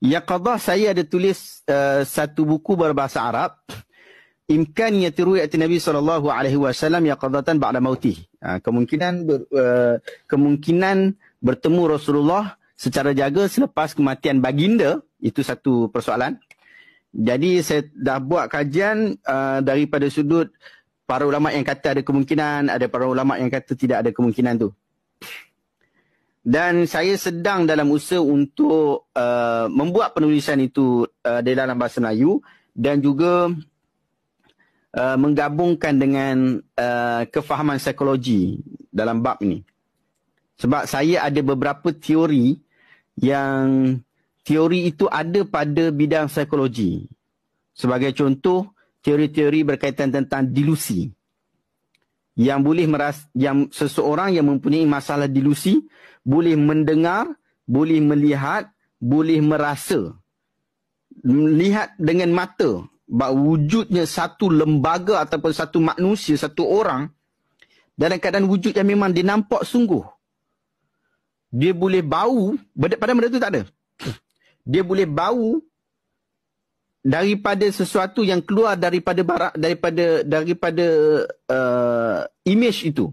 Yaqadah saya ada tulis uh, satu buku berbahasa Arab. Imkan yatiru'i ati Nabi sallallahu alaihi wasallam yaqadatan ba'da mautih. Uh, kemungkinan ber, uh, kemungkinan bertemu Rasulullah secara jaga selepas kematian baginda itu satu persoalan. Jadi saya dah buat kajian uh, daripada sudut para ulama yang kata ada kemungkinan, ada para ulama yang kata tidak ada kemungkinan tu dan saya sedang dalam usaha untuk uh, membuat penulisan itu uh, dalam bahasa Melayu dan juga uh, menggabungkan dengan uh, kefahaman psikologi dalam bab ini. Sebab saya ada beberapa teori yang teori itu ada pada bidang psikologi. Sebagai contoh, teori-teori berkaitan tentang dilusi yang boleh meras yang seseorang yang mempunyai masalah dilusi boleh mendengar, boleh melihat, boleh merasa. Melihat dengan mata bahawa wujudnya satu lembaga ataupun satu manusia, satu orang dalam keadaan wujud yang memang dia nampak sungguh. Dia boleh bau, pada benda itu tak ada. Dia boleh bau daripada sesuatu yang keluar daripada barak daripada daripada uh, image itu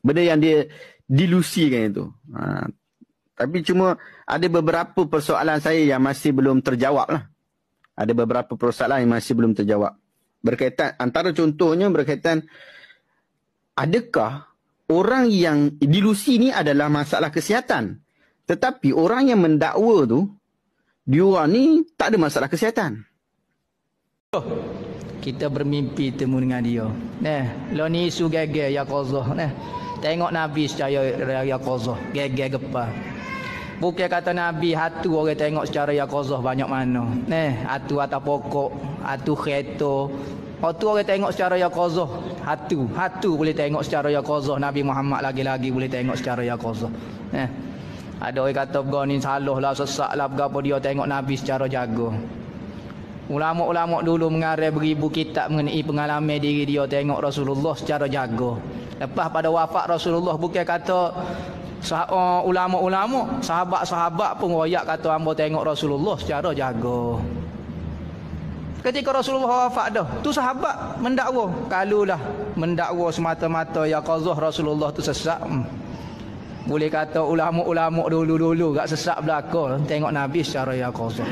benda yang dia dilusikan itu ha. tapi cuma ada beberapa persoalan saya yang masih belum terjawab lah ada beberapa persoalan yang masih belum terjawab berkaitan antara contohnya berkaitan adakah orang yang dilusi ni adalah masalah kesihatan tetapi orang yang mendakwa tu dia ni tak ada masalah kesihatan. Oh. Kita bermimpi temu dengan dia. Nah, lo ni isu gagal ya qazah nah. Tengok Nabi secara eh, ya qazah, gagal gepa. Bukan kata Nabi hatu orang tengok secara ya qazah banyak mana. Nah, atu atas pokok, atu kereta. Hatu orang tengok secara ya qazah, hatu, hatu boleh tengok secara ya qazah. Nabi Muhammad lagi-lagi boleh tengok secara ya qazah. Nah. Eh. Ada orang kata pegawai ni salah lah, sesak lah, apa dia tengok Nabi secara jago. Ulama-ulama dulu mengarah beribu kitab mengenai pengalaman diri dia tengok Rasulullah secara jago. Lepas pada wafat Rasulullah bukan kata sah uh, ulama-ulama, sahabat-sahabat pun royak kata hamba tengok Rasulullah secara jago. Ketika Rasulullah wafat dah, tu sahabat mendakwa, kalulah mendakwa semata-mata ya qazah Rasulullah tu sesak. Boleh kata ulama-ulama dulu-dulu tak sesak belakang tengok Nabi secara yaqazah.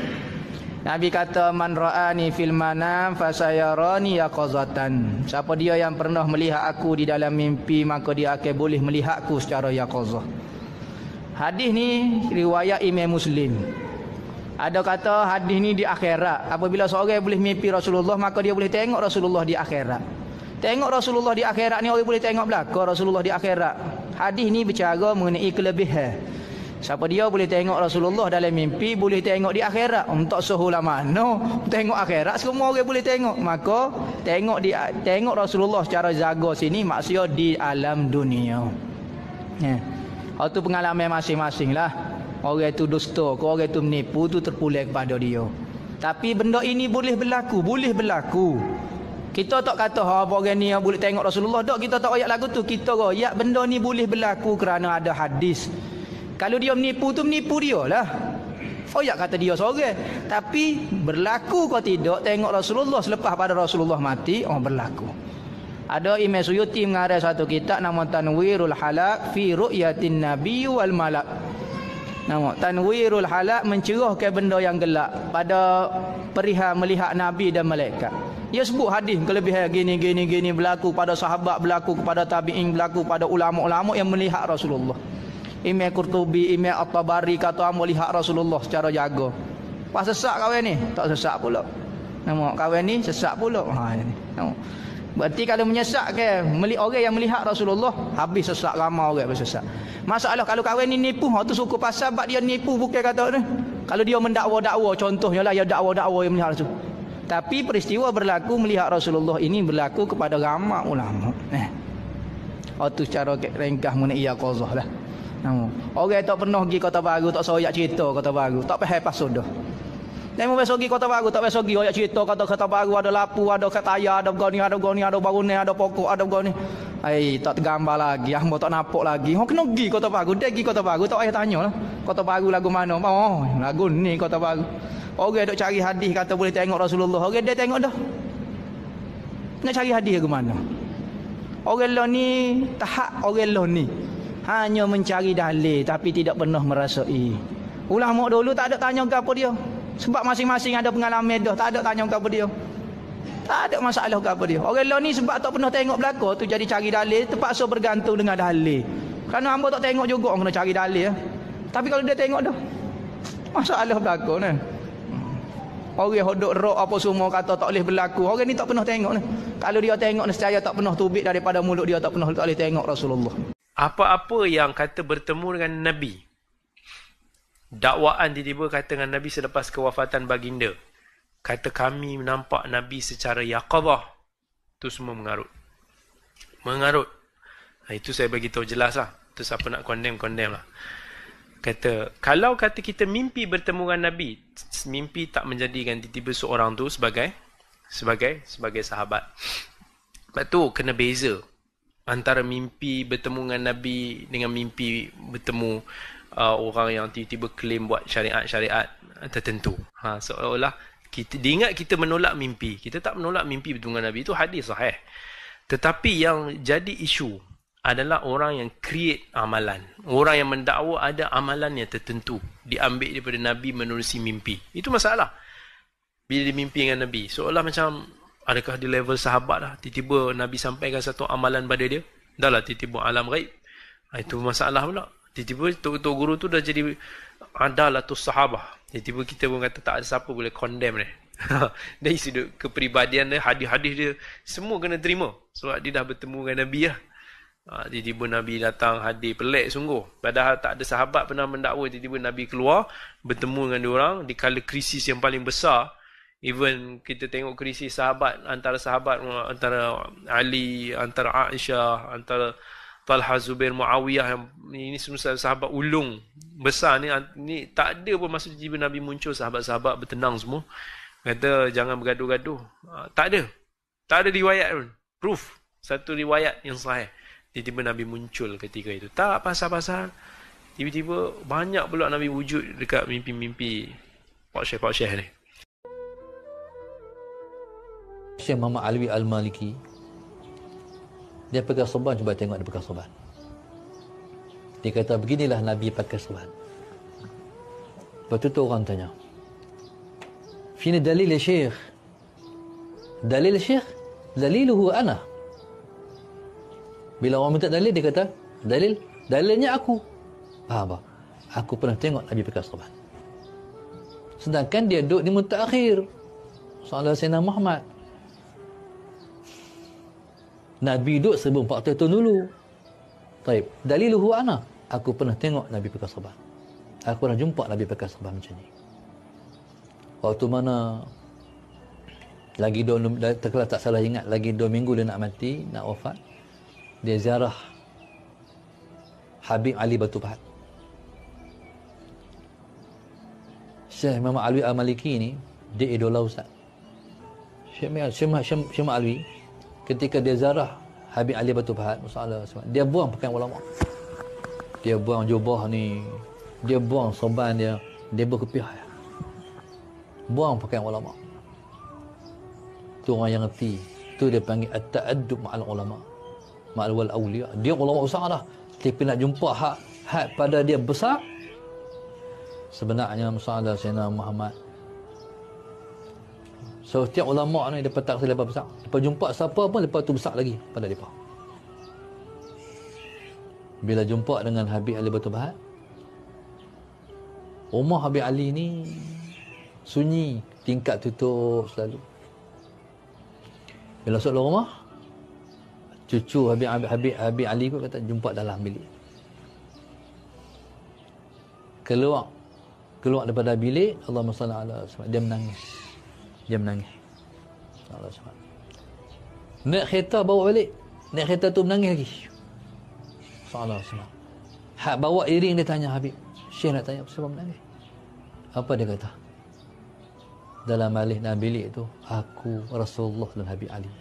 Nabi kata man ra'ani fil manam fa sayarani yaqazatan. Siapa dia yang pernah melihat aku di dalam mimpi maka dia akan boleh melihatku secara yaqazah. Hadis ni riwayat Imam Muslim. Ada kata hadis ni di akhirat. Apabila seorang boleh mimpi Rasulullah maka dia boleh tengok Rasulullah di akhirat. Tengok Rasulullah di akhirat ni orang boleh tengok belakang Rasulullah di akhirat hadis ni bercara mengenai kelebihan siapa dia boleh tengok Rasulullah dalam mimpi boleh tengok di akhirat untuk sehulah No, tengok akhirat semua orang boleh tengok maka tengok di tengok Rasulullah secara jaga sini maksudnya di alam dunia ya yeah. itu pengalaman masing-masing lah orang itu dusta ke orang itu menipu itu terpulih kepada dia tapi benda ini boleh berlaku boleh berlaku kita tak kata ha apa orang ni boleh tengok Rasulullah dak kita tak royak lagu tu. Kita royak benda ni boleh berlaku kerana ada hadis. Kalau dia menipu tu menipu dia lah. Oh ya kata dia seorang. Tapi berlaku ke tidak tengok Rasulullah selepas pada Rasulullah mati oh berlaku. Ada Imam Suyuti mengarah satu kitab nama Tanwirul Halak fi ru'yatin Nabi wal Malak. Nama Tanwirul Halak mencerahkan benda yang gelap pada perihal melihat Nabi dan malaikat. Ia sebut hadis kelebihan gini gini gini berlaku pada sahabat berlaku kepada tabi'in berlaku pada ulama-ulama yang melihat Rasulullah. Imam Qurtubi, Imam At-Tabari kata am melihat Rasulullah secara jaga. Pas sesak kawan ni, tak sesak pula. Nampak kawan ni sesak pula. Ha ini. Berarti kalau menyesak ke, meli orang yang melihat Rasulullah habis sesak lama orang bersesak. Masalah kalau kawan ni nipu, ha tu suku pasal bab dia nipu bukan kata ni. Kalau dia mendakwa-dakwa contohnya lah dia dakwa-dakwa yang melihat Rasulullah. Tapi peristiwa berlaku melihat Rasulullah ini berlaku kepada ramai ulama. Eh. Oh tu cara ringkas mengenai iqazah lah. Nama. Orang tak pernah pergi kota baru tak soyak cerita kota baru. Tak payah pas sudah. Dan mau pergi kota baru tak pergi oyak cerita kota kota baru ada lapu ada kat ada goni ada goni ada bangunan ada pokok ada goni. Hai, tak tergambar lagi. Hamba ah, tak nampak lagi. Hang kena pergi kota baru. Dia pergi kota baru. Tak payah tanya lah. Kota baru lagu mana? Oh, lagu ni kota baru. Orang duk cari hadis kata boleh tengok Rasulullah. Orang dia tengok dah. Nak cari hadis lagu mana? Orang lah ni, tahap orang lah ni. Hanya mencari dalih, tapi tidak pernah merasai. Ulama dulu tak ada tanya apa dia. Sebab masing-masing ada pengalaman dah. Tak ada tanya apa dia. Tak ada masalah ke apa dia. Orang lain ni sebab tak pernah tengok belakang tu jadi cari dalil terpaksa bergantung dengan dalil. Kerana hamba tak tengok juga orang kena cari dalil ya. Tapi kalau dia tengok dah. Masalah belakang ni. Orang hodok rok apa semua kata tak boleh berlaku. Orang ni tak pernah tengok ni. Kalau dia tengok ni secara tak pernah tubik daripada mulut dia tak pernah tak boleh tengok Rasulullah. Apa-apa yang kata bertemu dengan Nabi. Dakwaan tiba-tiba kata dengan Nabi selepas kewafatan baginda kata kami nampak Nabi secara yaqadah itu semua mengarut mengarut nah, ha, itu saya bagi tahu jelas lah itu siapa nak condemn condemn lah kata kalau kata kita mimpi bertemu dengan Nabi mimpi tak menjadikan tiba-tiba seorang tu sebagai sebagai sebagai sahabat sebab tu kena beza antara mimpi bertemu dengan Nabi dengan mimpi bertemu uh, orang yang tiba-tiba claim buat syariat-syariat tertentu ha, seolah-olah kita diingat kita menolak mimpi kita tak menolak mimpi pertunjukan nabi itu hadis sahih tetapi yang jadi isu adalah orang yang create amalan orang yang mendakwa ada amalan yang tertentu diambil daripada nabi menerusi mimpi itu masalah bila dia mimpi dengan nabi seolah macam adakah di level sahabat lah tiba-tiba nabi sampaikan satu amalan pada dia dah lah tiba-tiba alam ghaib ah, itu masalah pula tiba-tiba tok guru tu dah jadi adalah ah, tu sahabat. Jadi tiba kita pun kata tak ada siapa boleh condemn dia. dan isi dia, kepribadian dia, hadis-hadis dia, semua kena terima. Sebab dia dah bertemu dengan Nabi lah. Jadi ha, tiba Nabi datang hadir pelik sungguh. Padahal tak ada sahabat pernah mendakwa. Jadi tiba Nabi keluar bertemu dengan dia orang di kala krisis yang paling besar. Even kita tengok krisis sahabat antara sahabat antara Ali, antara Aisyah, antara Talha Zubair Muawiyah yang ini semua sahabat ulung besar ni ni tak ada pun masa tiba Nabi muncul sahabat-sahabat bertenang semua kata jangan bergaduh-gaduh ha, tak ada tak ada riwayat pun proof satu riwayat yang sahih tiba-tiba Nabi muncul ketika itu tak pasal-pasal tiba-tiba banyak pula Nabi wujud dekat mimpi-mimpi Pak Syekh Pak Syekh ni Syekh Muhammad Alwi Al-Maliki dia pakai sorban, cuba tengok dia pakai sorban. Dia kata, beginilah Nabi pakai sorban. Lepas tu, orang tanya. Fini dalil ya syekh. Dalil ya syekh? Daliluhu ana. Bila orang minta dalil, dia kata, dalil, dalilnya aku. Faham tak? Aku pernah tengok Nabi pakai sorban. Sedangkan dia duduk di muntah akhir. Soalnya Sayyidina Muhammad. Nabi duduk sebelum waktu itu dulu. Taib. Dari luhu anak, aku pernah tengok Nabi Pekas Sabah. Aku pernah jumpa Nabi Pekas Sabah macam ni. Waktu mana lagi dua, terkelah tak salah ingat lagi dua minggu dia nak mati nak wafat dia ziarah Habib Ali Batu Pahat Syekh Muhammad Alwi Al-Maliki ni dia idola Ustaz Syekh Muhammad Alwi ketika dia zarah Habib Ali Batu Pahat dia buang pakaian ulama dia buang jubah ni dia buang soban dia dia berkepih buang pakaian ulama tu orang yang ngerti tu dia panggil at-ta'addub ma'al ulama ma'al wal awliya dia ulama besar lah tapi nak jumpa hak hak pada dia besar sebenarnya Musa Allah Sayyidina Muhammad So setiap ulama ni depa tak lepas besar. Depa jumpa siapa pun lepas tu besar lagi pada depa. Bila jumpa dengan Habib Ali Batu Bahat, rumah Habib Ali ni sunyi, tingkat tutup selalu. Bila masuk rumah, cucu Habib Habib Habib, Habib Ali pun kata jumpa dalam bilik. Keluar keluar daripada bilik, Allah salli ala dia menangis dia menangis Allah SWT naik kereta bawa balik naik kereta tu menangis lagi Allah SWT ha, bawa iring dia tanya Habib Syekh nak tanya sebab menangis apa dia kata dalam alih dan bilik tu aku Rasulullah dan Habib Ali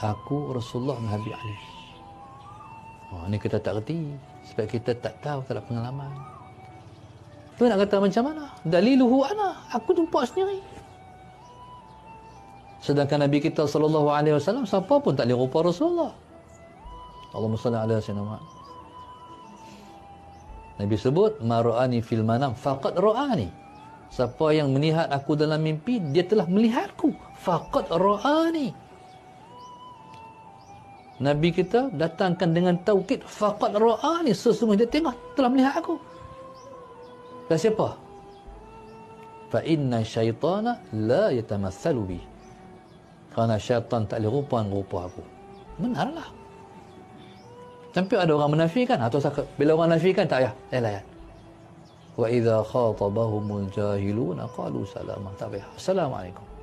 aku Rasulullah dan Habib Ali Oh, ni kita tak reti sebab kita tak tahu tak ada pengalaman Tu nak kata macam mana? Daliluhu ana. Aku jumpa sendiri. Sedangkan Nabi kita sallallahu alaihi wasallam siapa pun tak boleh rupa Rasulullah. Allah. salli ala sayyidina Nabi sebut maraani fil manam faqad raani. Siapa yang melihat aku dalam mimpi, dia telah melihatku. Faqad raani. Nabi kita datangkan dengan tauqid faqad raani sesungguhnya dia tengah telah melihat aku. Dah siapa? Fa inna syaitana la yatamassalu bi. Kerana syaitan tak boleh rupa dengan rupa aku. Benarlah. Tapi ada orang menafikan atau sakat. Bila orang menafikan tak ayah. Eh lah ayah. Wa idha khatabahumul jahiluna qalu salamah. Tak payah. Assalamualaikum.